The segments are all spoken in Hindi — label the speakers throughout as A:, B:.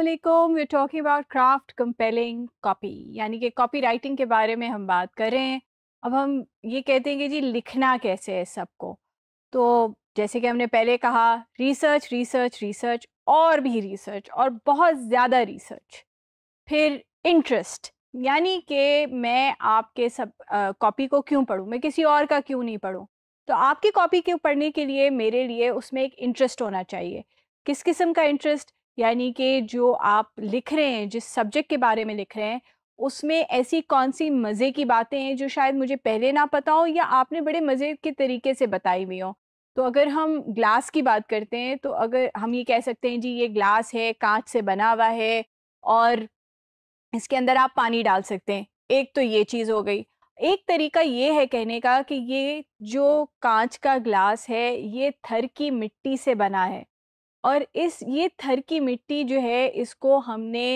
A: Aslam we talking about craft compelling copy यानी कि कॉपी राइटिंग के बारे में हम बात कर रहे हैं अब हम ये कहते हैं कि जी लिखना कैसे है सबको तो जैसे कि हमने पहले कहा रिसर्च रिसर्च रिसर्च और भी रिसर्च और बहुत ज़्यादा रिसर्च फिर इंटरेस्ट यानी कि मैं आपके सब कॉपी को क्यों पढ़ूँ मैं किसी और का क्यों नहीं पढ़ूँ तो आपकी कॉपी क्यों पढ़ने के लिए मेरे लिए उसमें एक इंटरेस्ट होना चाहिए किस किस्म का इंटरेस्ट यानी कि जो आप लिख रहे हैं जिस सब्जेक्ट के बारे में लिख रहे हैं उसमें ऐसी कौन सी मज़े की बातें हैं जो शायद मुझे पहले ना पता हो या आपने बड़े मज़े के तरीके से बताई हुई हो तो अगर हम ग्लास की बात करते हैं तो अगर हम ये कह सकते हैं जी ये ग्लास है कांच से बना हुआ है और इसके अंदर आप पानी डाल सकते हैं एक तो ये चीज़ हो गई एक तरीका ये है कहने का कि ये जो कांच का ग्लास है ये थर की मिट्टी से बना है और इस ये थर की मिट्टी जो है इसको हमने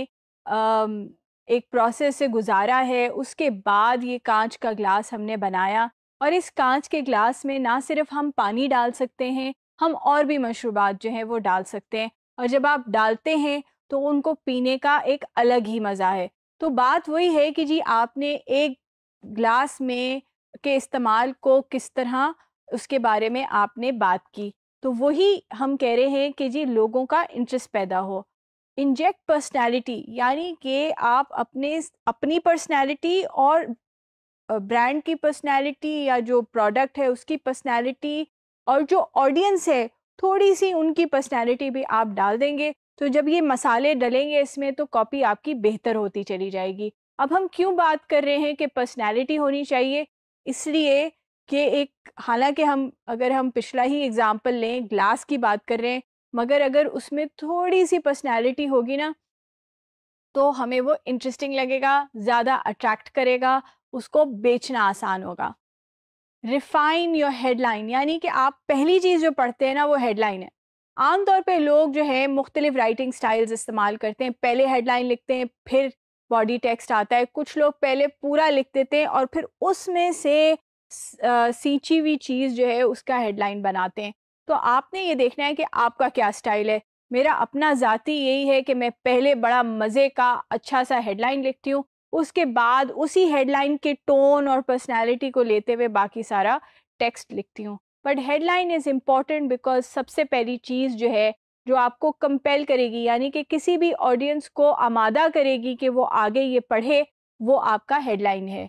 A: एक प्रोसेस से गुजारा है उसके बाद ये कांच का ग्लास हमने बनाया और इस कांच के ग्लास में ना सिर्फ हम पानी डाल सकते हैं हम और भी मशरूबात जो हैं वो डाल सकते हैं और जब आप डालते हैं तो उनको पीने का एक अलग ही मज़ा है तो बात वही है कि जी आपने एक ग्लास में के इस्तेमाल को किस तरह उसके बारे में आपने बात की तो वही हम कह रहे हैं कि जी लोगों का इंटरेस्ट पैदा हो इंजेक्ट पर्सनैलिटी यानी कि आप अपने अपनी पर्सनैलिटी और ब्रांड की पर्सनैलिटी या जो प्रोडक्ट है उसकी पर्सनैलिटी और जो ऑडियंस है थोड़ी सी उनकी पर्सनैलिटी भी आप डाल देंगे तो जब ये मसाले डलेंगे इसमें तो कॉपी आपकी बेहतर होती चली जाएगी अब हम क्यों बात कर रहे हैं कि पर्सनैलिटी होनी चाहिए इसलिए ये एक हालांकि हम अगर हम पिछला ही एग्ज़ाम्पल लें ग्लास की बात कर रहे हैं मगर अगर उसमें थोड़ी सी पर्सनैलिटी होगी ना तो हमें वो इंटरेस्टिंग लगेगा ज़्यादा अट्रैक्ट करेगा उसको बेचना आसान होगा रिफाइन योर हेडलाइन यानी कि आप पहली चीज़ जो पढ़ते हैं ना वो हेडलाइन है आमतौर पे लोग जो है मुख्तलिफ राइटिंग स्टाइल्स इस्तेमाल करते हैं पहले हेडलाइन लिखते हैं फिर बॉडी टेक्स्ट आता है कुछ लोग पहले पूरा लिख देते हैं और फिर उसमें से सींची हुई चीज़ जो है उसका हेडलाइन बनाते हैं तो आपने ये देखना है कि आपका क्या स्टाइल है मेरा अपना ज़ाती यही है कि मैं पहले बड़ा मज़े का अच्छा सा हेडलाइन लिखती हूँ उसके बाद उसी हेडलाइन के टोन और पर्सनैलिटी को लेते हुए बाकी सारा टेक्स्ट लिखती हूँ but headline is important because सबसे पहली चीज़ जो है जो आपको कंपेल करेगी यानी कि किसी भी ऑडियंस को आमादा करेगी कि वो आगे ये पढ़े वो आपका हेडलाइन है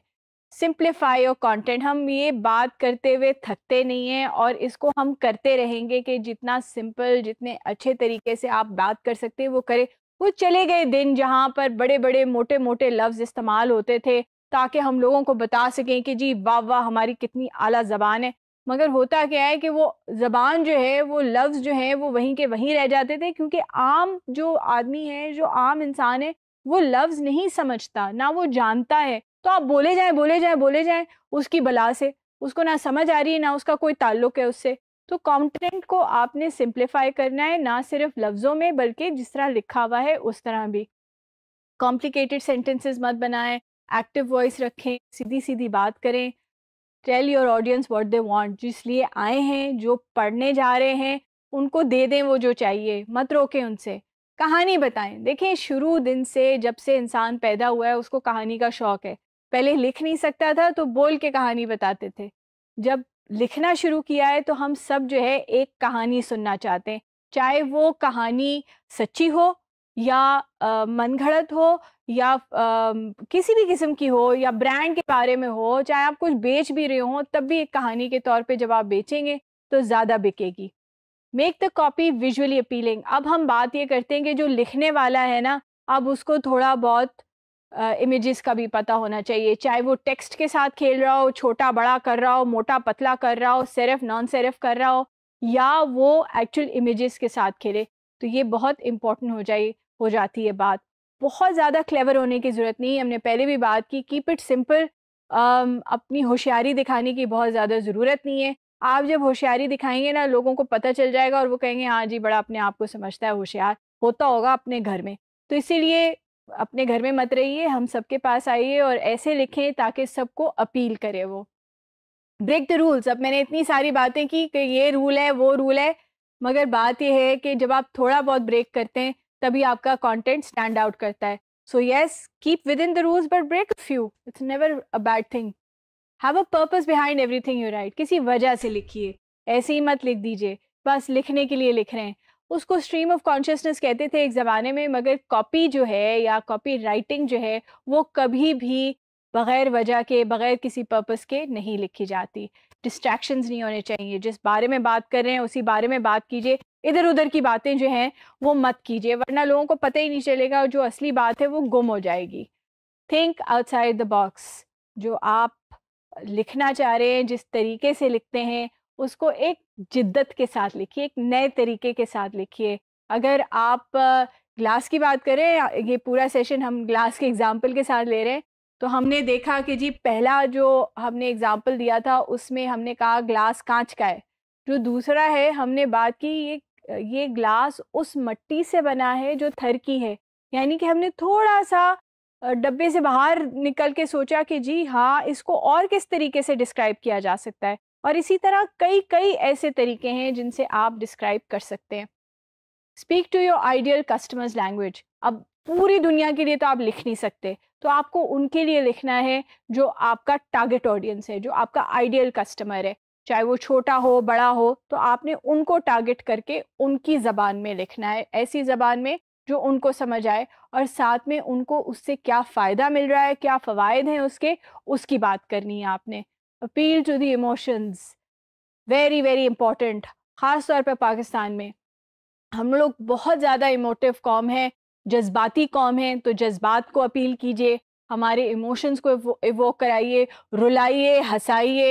A: सिंप्लीफाई योर कंटेंट हम ये बात करते हुए थकते नहीं हैं और इसको हम करते रहेंगे कि जितना सिंपल जितने अच्छे तरीके से आप बात कर सकते हैं वो करें वो चले गए दिन जहाँ पर बड़े बड़े मोटे मोटे लफ्ज़ इस्तेमाल होते थे ताकि हम लोगों को बता सकें कि जी वाह वाह हमारी कितनी आला ज़बान है मगर होता क्या है कि वो ज़बान जो है वो लफ्ज़ जो है वो वहीं के वहीं रह जाते थे क्योंकि आम जो आदमी है जो आम इंसान है वो लफ्ज़ नहीं समझता ना वो जानता है तो आप बोले जाए बोले जाए बोले जाए उसकी बला से उसको ना समझ आ रही है ना उसका कोई ताल्लुक है उससे तो कॉन्टेंट को आपने सिंप्लीफाई करना है ना सिर्फ लफ्ज़ों में बल्कि जिस तरह लिखा हुआ है उस तरह भी कॉम्प्लिकेटेड सेंटेंसेस मत बनाएं एक्टिव वॉइस रखें सीधी सीधी बात करें tell your audience what they want लिए आए हैं जो पढ़ने जा रहे हैं उनको दे दें वो जो चाहिए मत रोकें उनसे कहानी बताएं देखें शुरू दिन से जब से इंसान पैदा हुआ है उसको कहानी का शौक़ है पहले लिख नहीं सकता था तो बोल के कहानी बताते थे जब लिखना शुरू किया है तो हम सब जो है एक कहानी सुनना चाहते हैं चाहे वो कहानी सच्ची हो या मन घड़त हो या आ, किसी भी किस्म की हो या ब्रांड के बारे में हो चाहे आप कुछ बेच भी रहे हो तब भी एक कहानी के तौर पे जब आप बेचेंगे तो ज़्यादा बिकेगी make the copy visually appealing अब हम बात ये करते हैं कि जो लिखने वाला है ना अब उसको थोड़ा बहुत इमेजेस uh, का भी पता होना चाहिए चाहे वो टेक्स्ट के साथ खेल रहा हो छोटा बड़ा कर रहा हो मोटा पतला कर रहा हो सिर्फ नॉन सिर्फ कर रहा हो या वो एक्चुअल इमेजेस के साथ खेले तो ये बहुत इम्पोर्टेंट हो जाए हो जाती है बात बहुत ज़्यादा क्लेवर होने की ज़रूरत नहीं हमने पहले भी बात की कीप इट सिंपल अपनी होशियारी दिखाने की बहुत ज़्यादा ज़रूरत नहीं है आप जब होशियारी दिखाएंगे ना लोगों को पता चल जाएगा और वो कहेंगे हाँ जी बड़ा अपने आप को समझता है होशियार होता होगा अपने घर में तो इसीलिए अपने घर में मत रहिए हम सबके पास आइए और ऐसे लिखें ताकि सबको अपील करे वो ब्रेक द रूल्स अब मैंने इतनी सारी बातें की कि ये रूल है वो रूल है मगर बात यह है कि जब आप थोड़ा बहुत ब्रेक करते हैं तभी आपका कंटेंट स्टैंड आउट करता है so yes keep within the rules but break a few it's never a bad thing have a purpose behind thing you write किसी वजह से लिखिए ऐसे ही मत लिख दीजिए बस लिखने के लिए लिख रहे हैं उसको स्ट्रीम ऑफ कॉन्शियसनेस कहते थे एक ज़माने में मगर कॉपी जो है या कॉपी राइटिंग जो है वो कभी भी बगैर वजह के बगैर किसी पर्पस के नहीं लिखी जाती डिस्ट्रैक्शंस नहीं होने चाहिए जिस बारे में बात कर रहे हैं उसी बारे में बात कीजिए इधर उधर की बातें जो हैं वो मत कीजिए वरना लोगों को पता ही नहीं चलेगा और जो असली बात है वो गुम हो जाएगी थिंक आउटसाइड द बॉक्स जो आप लिखना चाह रहे हैं जिस तरीके से लिखते हैं उसको एक जिद्दत के साथ लिखिए एक नए तरीके के साथ लिखिए अगर आप ग्लास की बात करें ये पूरा सेशन हम ग्लास के एग्जाम्पल के साथ ले रहे हैं तो हमने देखा कि जी पहला जो हमने एग्जाम्पल दिया था उसमें हमने कहा ग्लास कांच का है जो दूसरा है हमने बात की ये ये ग्लास उस मट्टी से बना है जो थर की है यानी कि हमने थोड़ा सा डब्बे से बाहर निकल के सोचा कि जी हाँ इसको और किस तरीके से डिस्क्राइब किया जा सकता है और इसी तरह कई कई ऐसे तरीके हैं जिनसे आप डिस्क्राइब कर सकते हैं speak to your ideal customers language अब पूरी दुनिया के लिए तो आप लिख नहीं सकते तो आपको उनके लिए लिखना है जो आपका टारगेट ऑडियंस है जो आपका आइडियल कस्टमर है चाहे वो छोटा हो बड़ा हो तो आपने उनको टारगेट करके उनकी ज़बान में लिखना है ऐसी ज़बान में जो उनको समझ आए और साथ में उनको उससे क्या फ़ायदा मिल रहा है क्या फ़वाद हैं उसके उसकी बात करनी है आपने appeal to the emotions very very important ख़ास तौर पर पाकिस्तान में हम लोग बहुत ज़्यादा इमोटिव कॉम है जज्बाती कौम है तो जज्बात को अपील कीजिए हमारे इमोशंस को इवोक कराइए रुलाइए हंसाइए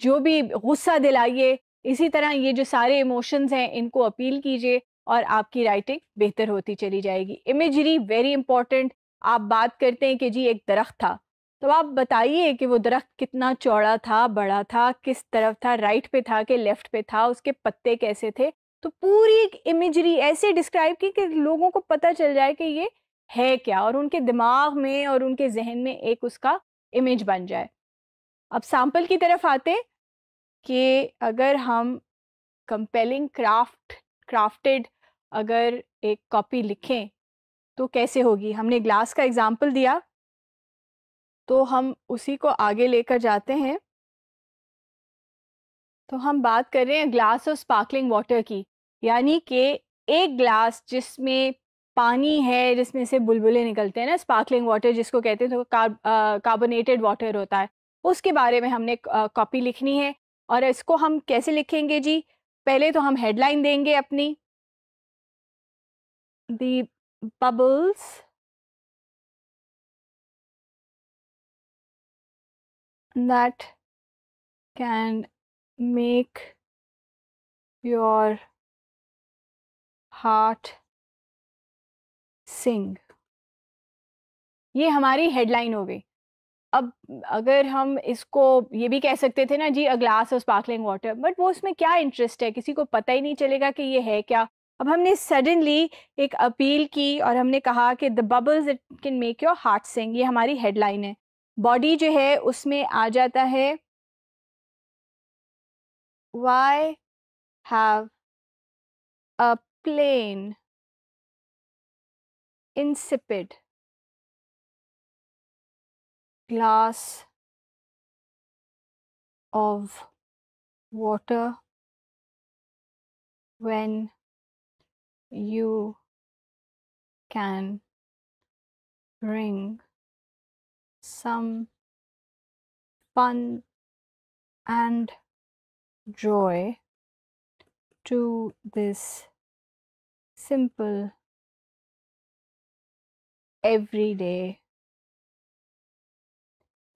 A: जो भी गुस्सा दिलाइए इसी तरह ये जो सारे इमोशंस हैं इनको अपील कीजिए और आपकी राइटिंग बेहतर होती चली जाएगी इमेजरी वेरी इंपॉर्टेंट आप बात करते हैं कि जी एक दरख्त था तो आप बताइए कि वो दरख्त कितना चौड़ा था बड़ा था किस तरफ था राइट पे था कि लेफ्ट पे था उसके पत्ते कैसे थे तो पूरी एक इमेजरी ऐसे डिस्क्राइब की कि लोगों को पता चल जाए कि ये है क्या और उनके दिमाग में और उनके जहन में एक उसका इमेज बन जाए अब सैम्पल की तरफ आते कि अगर हम कंपेलिंग क्राफ्ट क्राफ्टेड अगर एक कॉपी लिखें तो कैसे होगी हमने ग्लास का एग्जाम्पल दिया तो हम उसी को आगे लेकर जाते हैं तो हम बात कर रहे हैं ग्लास और स्पार्कलिंग वाटर की यानी कि एक ग्लास जिसमें पानी है जिसमें से बुलबुले निकलते हैं ना स्पार्कलिंग वाटर जिसको कहते हैं तो कार्बोनेटेड वाटर होता है उसके बारे में हमने कॉपी लिखनी है और इसको हम कैसे लिखेंगे जी
B: पहले तो हम हेडलाइन देंगे अपनी the bubbles that can make your heart sing. ये हमारी हेडलाइन हो गई अब अगर
A: हम इसको ये भी कह सकते थे ना जी a glass of sparkling water but वो उसमें क्या इंटरेस्ट है किसी को पता ही नहीं चलेगा कि ये है क्या अब हमने सडनली एक अपील की और हमने कहा कि the bubbles it can make your heart sing ये हमारी हेडलाइन है बॉडी जो है उसमें
B: आ जाता है why have a plain insipid glass of water when you can drink some fun and joy to this simple everyday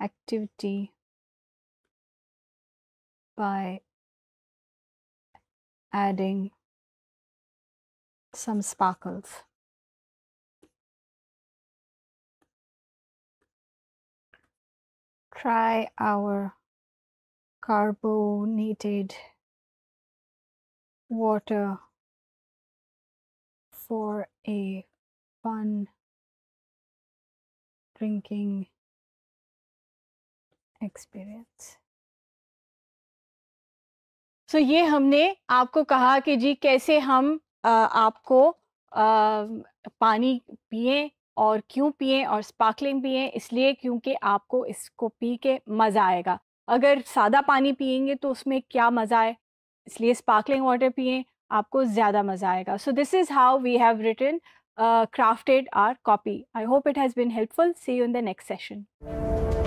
B: activity by adding some sparkles. try our carbonated water for a fun drinking experience. so, ये हमने आपको
A: कहा कि जी कैसे हम आ, आपको आ, पानी पिए और क्यों पिए और स्पार्कलिंग पिए इसलिए क्योंकि आपको इसको पी के मज़ा आएगा अगर सादा पानी पियेंगे तो उसमें क्या मज़ा आए इसलिए स्पार्कलिंग वाटर पिए आपको ज़्यादा मज़ा आएगा so this is how we have written crafted our copy I hope it has been helpful see you in the next session